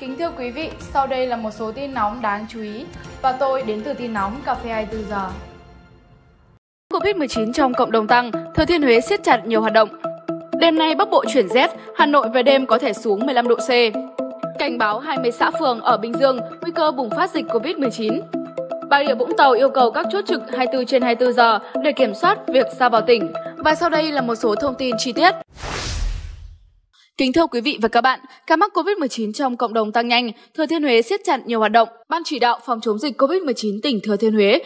Kính thưa quý vị, sau đây là một số tin nóng đáng chú ý và tôi đến từ tin nóng Cà phê 24 giờ. Covid-19 trong cộng đồng tăng, Thừa Thiên Huế siết chặt nhiều hoạt động. Đêm nay Bắc Bộ chuyển rét, Hà Nội về đêm có thể xuống 15 độ C. Cảnh báo 20 xã phường ở Bình Dương nguy cơ bùng phát dịch Covid-19. Bà Rịa Vũng Tàu yêu cầu các chốt trực 24 trên 24 giờ để kiểm soát việc ra vào tỉnh. Và sau đây là một số thông tin chi tiết. Kính thưa quý vị và các bạn, ca mắc COVID-19 trong cộng đồng tăng nhanh, Thừa Thiên Huế siết chặt nhiều hoạt động. Ban chỉ đạo phòng chống dịch COVID-19 tỉnh Thừa Thiên Huế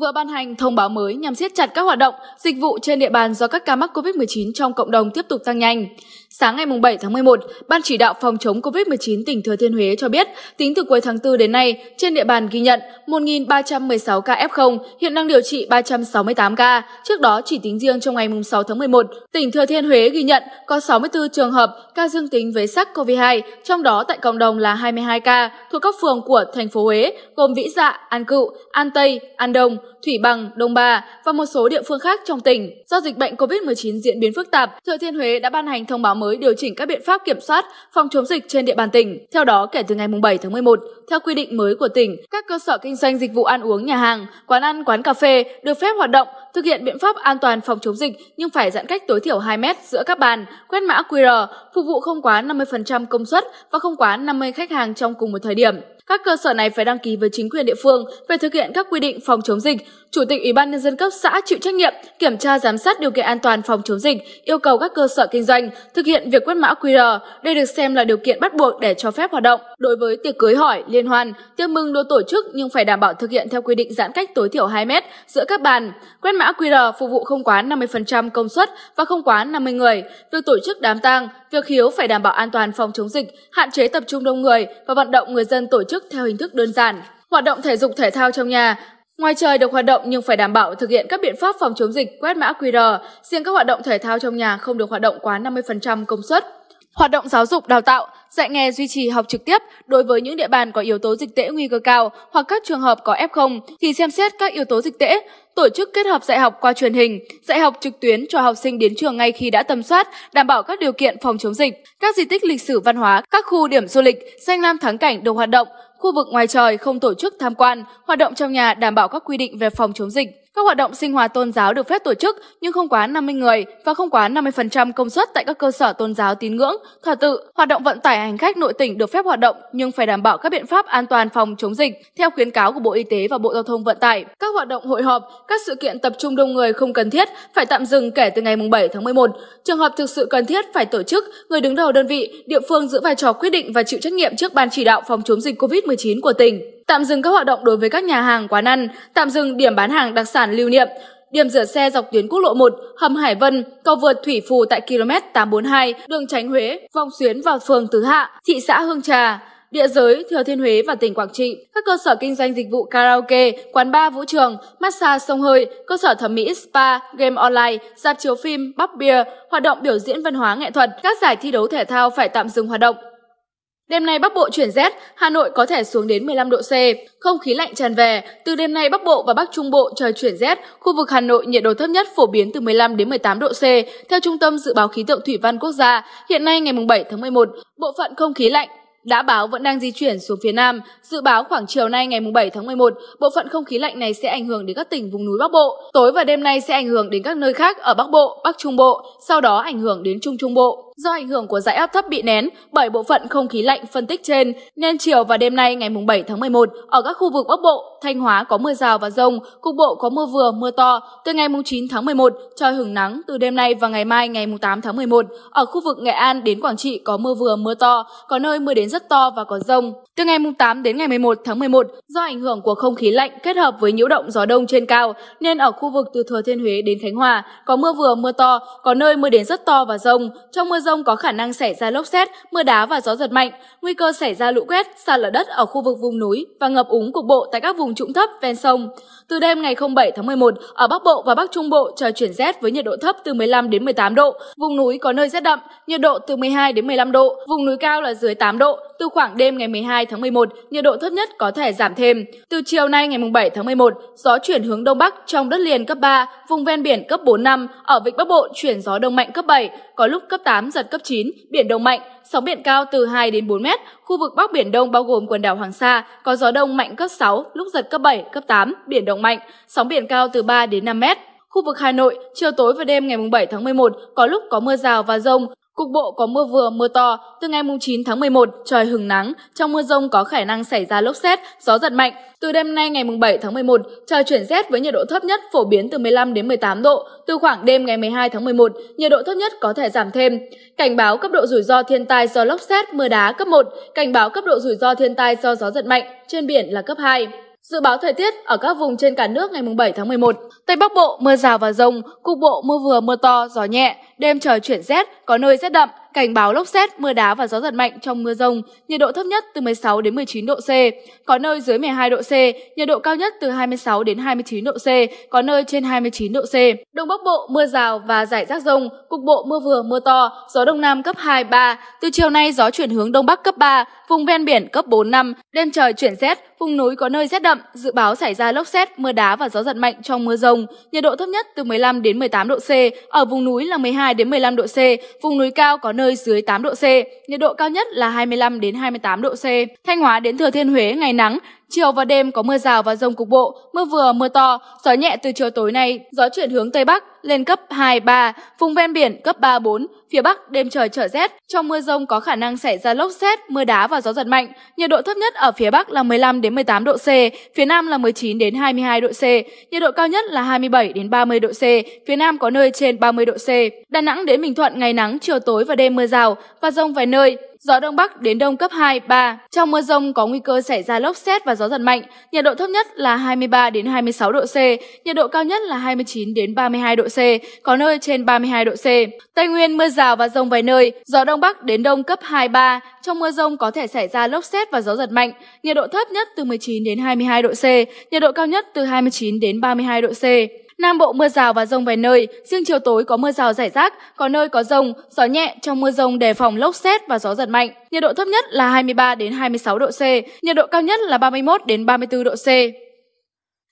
vừa ban hành thông báo mới nhằm siết chặt các hoạt động, dịch vụ trên địa bàn do các ca mắc COVID-19 trong cộng đồng tiếp tục tăng nhanh. Sáng ngày 7 tháng 11, Ban chỉ đạo phòng chống COVID-19 tỉnh Thừa Thiên Huế cho biết, tính từ cuối tháng 4 đến nay, trên địa bàn ghi nhận 1.316 ca F0, hiện đang điều trị 368 ca. Trước đó, chỉ tính riêng trong ngày 6 tháng 11, tỉnh Thừa Thiên Huế ghi nhận có 64 trường hợp ca dương tính với SARS-CoV-2, trong đó tại cộng đồng là 22 ca thuộc các phường của thành phố Huế gồm Vĩ Dạ, An Cựu, An Tây, An Đông, Thủy Bằng, Đông Bà và một số địa phương khác trong tỉnh. Do dịch bệnh COVID-19 diễn biến phức tạp, Thừa Thiên Huế đã ban hành thông báo mới điều chỉnh các biện pháp kiểm soát, phòng chống dịch trên địa bàn tỉnh. Theo đó, kể từ ngày 7 tháng 11, theo quy định mới của tỉnh, các cơ sở kinh doanh dịch vụ ăn uống, nhà hàng, quán ăn, quán cà phê được phép hoạt động thực hiện biện pháp an toàn phòng chống dịch nhưng phải giãn cách tối thiểu 2 mét giữa các bàn, quét mã QR, phục vụ không quá 50% công suất và không quá 50 khách hàng trong cùng một thời điểm. Các cơ sở này phải đăng ký với chính quyền địa phương về thực hiện các quy định phòng chống dịch. Chủ tịch Ủy ban nhân dân cấp xã chịu trách nhiệm kiểm tra giám sát điều kiện an toàn phòng chống dịch, yêu cầu các cơ sở kinh doanh thực hiện việc quét mã QR. Đây được xem là điều kiện bắt buộc để cho phép hoạt động. Đối với tiệc cưới hỏi, liên hoan, tiệc mừng được tổ chức nhưng phải đảm bảo thực hiện theo quy định giãn cách tối thiểu 2 mét giữa các bàn. Quét mã QR phục vụ không quá 50% công suất và không quá 50 người. Việc tổ chức đám tang, việc hiếu phải đảm bảo an toàn phòng chống dịch, hạn chế tập trung đông người và vận động người dân tổ chức chức theo hình thức đơn giản. Hoạt động thể dục thể thao trong nhà, ngoài trời được hoạt động nhưng phải đảm bảo thực hiện các biện pháp phòng chống dịch quét mã QR, riêng các hoạt động thể thao trong nhà không được hoạt động quá 50% công suất. Hoạt động giáo dục đào tạo, dạy nghề duy trì học trực tiếp đối với những địa bàn có yếu tố dịch tễ nguy cơ cao hoặc các trường hợp có F0 thì xem xét các yếu tố dịch tễ, tổ chức kết hợp dạy học qua truyền hình, dạy học trực tuyến cho học sinh đến trường ngay khi đã tầm soát, đảm bảo các điều kiện phòng chống dịch. Các di tích lịch sử văn hóa, các khu điểm du lịch, danh lam thắng cảnh được hoạt động Khu vực ngoài trời không tổ chức tham quan, hoạt động trong nhà đảm bảo các quy định về phòng chống dịch. Các hoạt động sinh hoạt tôn giáo được phép tổ chức nhưng không quá 50 người và không quá 50% công suất tại các cơ sở tôn giáo tín ngưỡng, thờ tự. Hoạt động vận tải hành khách nội tỉnh được phép hoạt động nhưng phải đảm bảo các biện pháp an toàn phòng chống dịch theo khuyến cáo của Bộ Y tế và Bộ Giao thông Vận tải. Các hoạt động hội họp, các sự kiện tập trung đông người không cần thiết phải tạm dừng kể từ ngày 7 tháng 11. Trường hợp thực sự cần thiết phải tổ chức, người đứng đầu đơn vị, địa phương giữ vai trò quyết định và chịu trách nhiệm trước ban chỉ đạo phòng chống dịch COVID-19 của tỉnh tạm dừng các hoạt động đối với các nhà hàng quán ăn, tạm dừng điểm bán hàng đặc sản lưu niệm, điểm rửa xe dọc tuyến quốc lộ 1, hầm Hải Vân, cầu vượt Thủy Phù tại km 842, đường Tránh Huế, vòng xuyến vào phường Tứ Hạ, thị xã Hương Trà, địa giới Thừa Thiên Huế và tỉnh Quảng Trị, các cơ sở kinh doanh dịch vụ karaoke, quán bar vũ trường, massage sông hơi, cơ sở thẩm mỹ spa, game online, dạp chiếu phim, bắp bia, hoạt động biểu diễn văn hóa nghệ thuật, các giải thi đấu thể thao phải tạm dừng hoạt động. Đêm nay Bắc Bộ chuyển rét, Hà Nội có thể xuống đến 15 độ C. Không khí lạnh tràn về, từ đêm nay Bắc Bộ và Bắc Trung Bộ trời chuyển rét, khu vực Hà Nội nhiệt độ thấp nhất phổ biến từ 15 đến 18 độ C. Theo Trung tâm Dự báo Khí tượng Thủy văn Quốc gia, hiện nay ngày 7 tháng 11, bộ phận không khí lạnh đã báo vẫn đang di chuyển xuống phía Nam. Dự báo khoảng chiều nay ngày 7 tháng 11, bộ phận không khí lạnh này sẽ ảnh hưởng đến các tỉnh vùng núi Bắc Bộ. Tối và đêm nay sẽ ảnh hưởng đến các nơi khác ở Bắc Bộ, Bắc Trung Bộ, sau đó ảnh hưởng đến Trung Trung Bộ. Do ảnh hưởng của dãy áp thấp bị nén bởi bộ phận không khí lạnh phân tích trên, nên chiều và đêm nay ngày 7 tháng 11, ở các khu vực Bắc Bộ, Thanh Hóa có mưa rào và rông, cục bộ có mưa vừa, mưa to. Từ ngày 9 tháng 11, trời hứng nắng từ đêm nay và ngày mai ngày 8 tháng 11. Ở khu vực Nghệ An đến Quảng Trị có mưa vừa, mưa to, có nơi mưa đến rất to và có rông. Từ ngày 8 đến ngày 11 tháng 11, do ảnh hưởng của không khí lạnh kết hợp với nhiễu động gió đông trên cao, nên ở khu vực từ Thừa Thiên Huế đến Khánh Hòa có mưa vừa, mưa to, có nơi mưa đến rất to và rông. Trong mưa rông rông có khả năng xảy ra lốc xét, mưa đá và gió giật mạnh, nguy cơ xảy ra lũ quét, sạt lở đất ở khu vực vùng núi và ngập úng cục bộ tại các vùng trũng thấp ven sông. Từ đêm ngày 07 tháng 11, ở Bắc Bộ và Bắc Trung Bộ trời chuyển rét với nhiệt độ thấp từ 15 đến 18 độ, vùng núi có nơi rét đậm, nhiệt độ từ 12 đến 15 độ, vùng núi cao là dưới 8 độ. Từ khoảng đêm ngày 12 tháng 11, nhiệt độ thấp nhất có thể giảm thêm. Từ chiều nay ngày 7 tháng 11, gió chuyển hướng đông bắc trong đất liền cấp 3, vùng ven biển cấp 4 5 ở vịnh Bắc Bộ chuyển gió đông mạnh cấp 7, có lúc cấp 8 giật giật cấp 9, biển động mạnh, sóng biển cao từ 2 đến 4 mét. Khu vực Bắc Biển Đông bao gồm quần đảo Hoàng Sa có gió đông mạnh cấp 6, lúc giật cấp 7, cấp 8, biển động mạnh, sóng biển cao từ 3 đến 5 mét. Khu vực Hà Nội, chiều tối và đêm ngày 7 tháng 11 có lúc có mưa rào và rông, Cục bộ có mưa vừa mưa to, từ ngày 9 tháng 11 trời hừng nắng, trong mưa rông có khả năng xảy ra lốc xét, gió giật mạnh. Từ đêm nay ngày 7 tháng 11, trời chuyển rét với nhiệt độ thấp nhất phổ biến từ 15 đến 18 độ. Từ khoảng đêm ngày 12 tháng 11, nhiệt độ thấp nhất có thể giảm thêm. Cảnh báo cấp độ rủi ro thiên tai do lốc xét, mưa đá cấp 1, cảnh báo cấp độ rủi ro thiên tai do gió giật mạnh, trên biển là cấp 2. Dự báo thời tiết ở các vùng trên cả nước ngày 7 tháng 11. Tây Bắc Bộ mưa rào và rông, cục bộ mưa vừa mưa to, gió nhẹ, đêm trời chuyển rét, có nơi rét đậm, cảnh báo lốc xét, mưa đá và gió giật mạnh trong mưa rông, nhiệt độ thấp nhất từ 16 đến 19 độ C, có nơi dưới 12 độ C, nhiệt độ cao nhất từ 26 đến 29 độ C, có nơi trên 29 độ C. Đông Bắc Bộ mưa rào và rải rác rông, cục bộ mưa vừa mưa to, gió đông nam cấp 2 3, từ chiều nay gió chuyển hướng đông bắc cấp 3, vùng ven biển cấp 4 5, đêm trời chuyển rét, vùng núi có nơi rét đậm, dự báo xảy ra lốc xét, mưa đá và gió giật mạnh trong mưa rông. Nhiệt độ thấp nhất từ 15 đến 18 độ C, ở vùng núi là 12 đến 15 độ C, vùng núi cao có nơi dưới 8 độ C, nhiệt độ cao nhất là 25 đến 28 độ C. Thanh Hóa đến Thừa Thiên Huế ngày nắng, Chiều và đêm có mưa rào và rông cục bộ, mưa vừa mưa to, gió nhẹ từ chiều tối nay, gió chuyển hướng Tây Bắc lên cấp 2, 3, vùng ven biển cấp 3, 4, phía Bắc đêm trời trở rét. Trong mưa rông có khả năng xảy ra lốc xét, mưa đá và gió giật mạnh. Nhiệt độ thấp nhất ở phía Bắc là 15 đến 18 độ C, phía Nam là 19 đến 22 độ C, nhiệt độ cao nhất là 27 đến 30 độ C, phía Nam có nơi trên 30 độ C. Đà Nẵng đến Bình Thuận ngày nắng, chiều tối và đêm mưa rào và rông vài nơi, gió đông bắc đến đông cấp 2, 3. Trong mưa rông có nguy cơ xảy ra lốc xét và gió giật mạnh, nhiệt độ thấp nhất là 23 đến 26 độ C, nhiệt độ cao nhất là 29 đến 32 độ C, có nơi trên 32 độ C. Tây Nguyên mưa rào và rông vài nơi, gió đông bắc đến đông cấp 2, 3. Trong mưa rông có thể xảy ra lốc xét và gió giật mạnh, nhiệt độ thấp nhất từ 19 đến 22 độ C, nhiệt độ cao nhất từ 29 đến 32 độ C. Nam Bộ mưa rào và rông vài nơi, riêng chiều tối có mưa rào rải rác, có nơi có rông, gió nhẹ trong mưa rông đề phòng lốc xét và gió giật mạnh. Nhiệt độ thấp nhất là 23 đến 26 độ C, nhiệt độ cao nhất là 31 đến 34 độ C.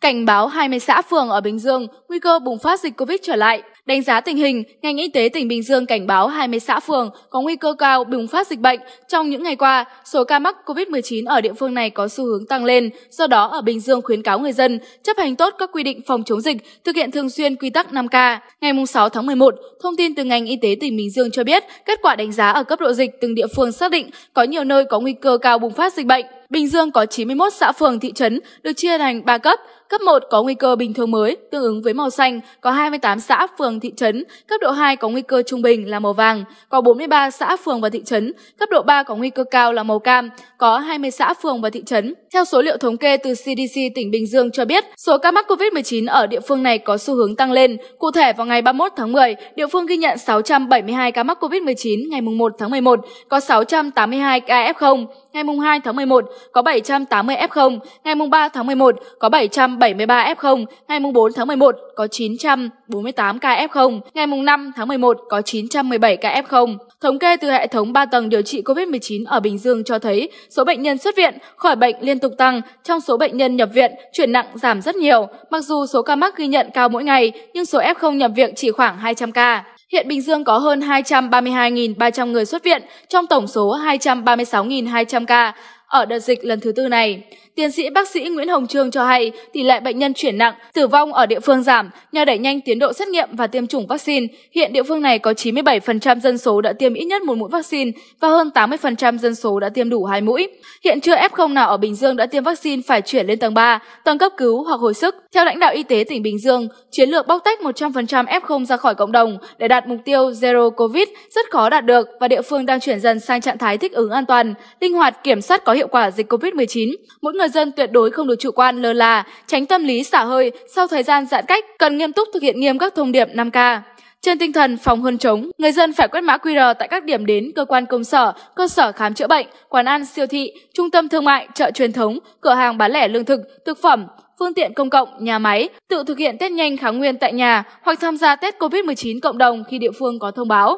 Cảnh báo 20 xã phường ở Bình Dương nguy cơ bùng phát dịch Covid trở lại. Đánh giá tình hình, ngành y tế tỉnh Bình Dương cảnh báo 20 xã phường có nguy cơ cao bùng phát dịch bệnh. Trong những ngày qua, số ca mắc COVID-19 ở địa phương này có xu hướng tăng lên. Do đó, ở Bình Dương khuyến cáo người dân chấp hành tốt các quy định phòng chống dịch, thực hiện thường xuyên quy tắc 5K. Ngày 6 tháng 11, thông tin từ ngành y tế tỉnh Bình Dương cho biết, kết quả đánh giá ở cấp độ dịch từng địa phương xác định có nhiều nơi có nguy cơ cao bùng phát dịch bệnh. Bình Dương có 91 xã phường thị trấn được chia thành 3 cấp. Cấp 1 có nguy cơ bình thường mới, tương ứng với màu xanh, có 28 xã phường thị trấn, cấp độ 2 có nguy cơ trung bình là màu vàng, có 43 xã phường và thị trấn, cấp độ 3 có nguy cơ cao là màu cam, có 20 xã phường và thị trấn. Theo số liệu thống kê từ CDC tỉnh Bình Dương cho biết, số ca mắc COVID-19 ở địa phương này có xu hướng tăng lên. Cụ thể vào ngày 31 tháng 10, địa phương ghi nhận 672 ca mắc COVID-19 ngày 1 tháng 11, có 682 ca F0. Ngày mùng 2 tháng 11 có 780 F0, ngày 3 tháng 11 có 773 F0, ngày 4 tháng 11 có 948 ca F0, ngày mùng 5 tháng 11 có 917 ca F0. Thống kê từ hệ thống 3 tầng điều trị COVID-19 ở Bình Dương cho thấy số bệnh nhân xuất viện, khỏi bệnh liên tục tăng, trong số bệnh nhân nhập viện, chuyển nặng giảm rất nhiều. Mặc dù số ca mắc ghi nhận cao mỗi ngày, nhưng số F0 nhập viện chỉ khoảng 200 ca. Hiện Bình Dương có hơn 232.300 người xuất viện trong tổng số 236.200 ca ở đợt dịch lần thứ tư này. Tiến sĩ bác sĩ Nguyễn Hồng Trương cho hay tỷ lệ bệnh nhân chuyển nặng, tử vong ở địa phương giảm nhờ đẩy nhanh tiến độ xét nghiệm và tiêm chủng vaccine. Hiện địa phương này có 97% dân số đã tiêm ít nhất một mũi vaccine và hơn 80% dân số đã tiêm đủ hai mũi. Hiện chưa F0 nào ở Bình Dương đã tiêm vaccine phải chuyển lên tầng 3, tầng cấp cứu hoặc hồi sức. Theo lãnh đạo y tế tỉnh Bình Dương, chiến lược bóc tách 100% F0 ra khỏi cộng đồng để đạt mục tiêu Zero Covid rất khó đạt được và địa phương đang chuyển dần sang trạng thái thích ứng an toàn, linh hoạt kiểm soát có hiệu quả dịch Covid-19. Mỗi người dân tuyệt đối không được chủ quan lơ là, tránh tâm lý xả hơi sau thời gian giãn cách, cần nghiêm túc thực hiện nghiêm các thông điệp 5K. Trên tinh thần phòng hơn chống, người dân phải quét mã QR tại các điểm đến, cơ quan công sở, cơ sở khám chữa bệnh, quán ăn, siêu thị, trung tâm thương mại, chợ truyền thống, cửa hàng bán lẻ lương thực, thực phẩm, phương tiện công cộng, nhà máy tự thực hiện test nhanh kháng nguyên tại nhà hoặc tham gia test COVID-19 cộng đồng khi địa phương có thông báo.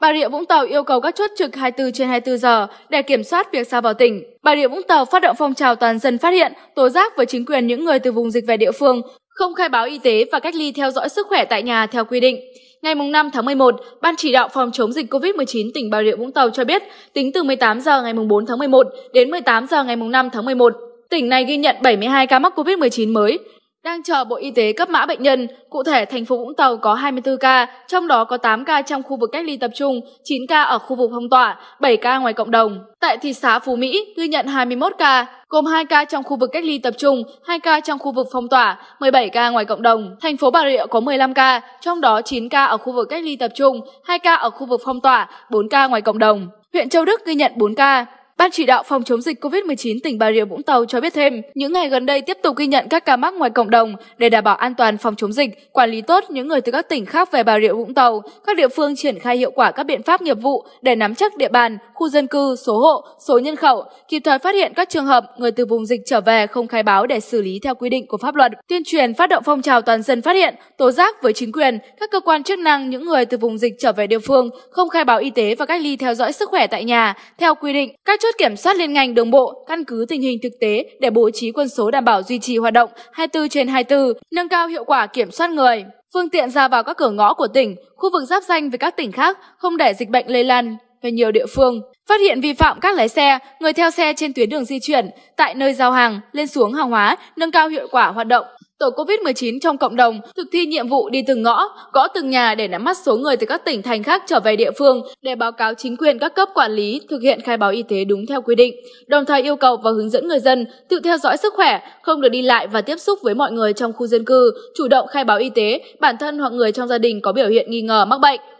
Bà Rịa Vũng Tàu yêu cầu các chốt trực 24 trên 24 giờ để kiểm soát việc ra vào tỉnh. Bà Rịa Vũng Tàu phát động phong trào toàn dân phát hiện, tố giác với chính quyền những người từ vùng dịch về địa phương, không khai báo y tế và cách ly theo dõi sức khỏe tại nhà theo quy định. Ngày 5 tháng 11, Ban chỉ đạo phòng chống dịch COVID-19 tỉnh Bà Rịa Vũng Tàu cho biết, tính từ 18 giờ ngày 4 tháng 11 đến 18 giờ ngày 5 tháng 11, Tỉnh này ghi nhận 72 ca mắc COVID-19 mới, đang chờ Bộ Y tế cấp mã bệnh nhân. Cụ thể, thành phố Vũng Tàu có 24 ca, trong đó có 8 ca trong khu vực cách ly tập trung, 9 ca ở khu vực phong tỏa, 7 ca ngoài cộng đồng. Tại thị xã Phú Mỹ ghi nhận 21 ca, gồm 2 ca trong khu vực cách ly tập trung, 2 ca trong khu vực phong tỏa, 17 ca ngoài cộng đồng. Thành phố Bà Rịa có 15 ca, trong đó 9 ca ở khu vực cách ly tập trung, 2 ca ở khu vực phong tỏa, 4 ca ngoài cộng đồng. Huyện Châu Đức ghi nhận 4 ca. Ban chỉ đạo phòng chống dịch COVID-19 tỉnh Bà Rịa Vũng Tàu cho biết thêm, những ngày gần đây tiếp tục ghi nhận các ca mắc ngoài cộng đồng để đảm bảo an toàn phòng chống dịch, quản lý tốt những người từ các tỉnh khác về Bà Rịa Vũng Tàu. Các địa phương triển khai hiệu quả các biện pháp nghiệp vụ để nắm chắc địa bàn, khu dân cư, số hộ, số nhân khẩu, kịp thời phát hiện các trường hợp người từ vùng dịch trở về không khai báo để xử lý theo quy định của pháp luật. Tuyên truyền phát động phong trào toàn dân phát hiện, tố giác với chính quyền, các cơ quan chức năng những người từ vùng dịch trở về địa phương không khai báo y tế và cách ly theo dõi sức khỏe tại nhà theo quy định. Các chốt kiểm soát liên ngành đường bộ căn cứ tình hình thực tế để bố trí quân số đảm bảo duy trì hoạt động 24 trên 24, nâng cao hiệu quả kiểm soát người, phương tiện ra vào các cửa ngõ của tỉnh, khu vực giáp danh với các tỉnh khác, không để dịch bệnh lây lan về nhiều địa phương. Phát hiện vi phạm các lái xe, người theo xe trên tuyến đường di chuyển, tại nơi giao hàng, lên xuống hàng hóa, nâng cao hiệu quả hoạt động Tổ COVID-19 trong cộng đồng thực thi nhiệm vụ đi từng ngõ, gõ từng nhà để nắm bắt số người từ các tỉnh thành khác trở về địa phương để báo cáo chính quyền các cấp quản lý thực hiện khai báo y tế đúng theo quy định, đồng thời yêu cầu và hướng dẫn người dân tự theo dõi sức khỏe, không được đi lại và tiếp xúc với mọi người trong khu dân cư, chủ động khai báo y tế, bản thân hoặc người trong gia đình có biểu hiện nghi ngờ mắc bệnh.